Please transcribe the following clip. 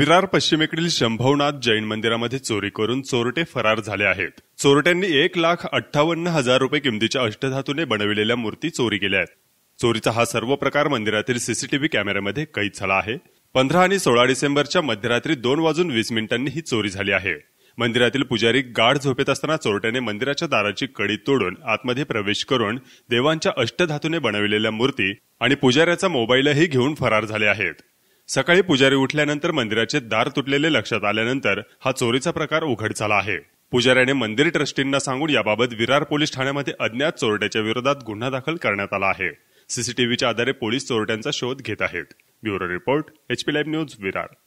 विरार पश्चिमेकडील शंभवनाथ जैन मंदिरामध्ये चोरी करून चोरटे फरार झाले आहेत चोरट्यांनी एक लाख अठ्ठावन्न हजार रुपये किमतीच्या अष्टधातूने बनविलेल्या मूर्ती चोरी केल्या आहेत चोरीचा हा सर्व प्रकार मंदिरातील सीसीटीव्ही कॅमेऱ्यामध्ये कैद झाला आहे पंधरा आणि सोळा डिसेंबरच्या मध्यरात्री दोन वाजून वीस मिनिटांनी ही चोरी झाली आहे मंदिरातील पुजारी गाढ झोपेत असताना चोरट्याने मंदिराच्या दाराची कडी तोडून आतमध्ये प्रवेश करून देवांच्या अष्टधातूने बनविलेल्या मूर्ती आणि पुजाऱ्याचा मोबाईलही घेऊन फरार झाले आहेत सकाळी पुजारी उठल्यानंतर मंदिराचे दार तुटलेले लक्षात आल्यानंतर हा चोरीचा प्रकार उघड झाला आहे पुजाऱ्याने मंदिर ट्रस्टींना सांगून याबाबत विरार पोलीस ठाण्यामध्ये अज्ञात चोरट्याच्या विरोधात गुन्हा दाखल करण्यात आला आहे सीसीटीव्हीच्या आधारे पोलीस चोरट्यांचा शोध घेत आहेत bureau report HP live news Virar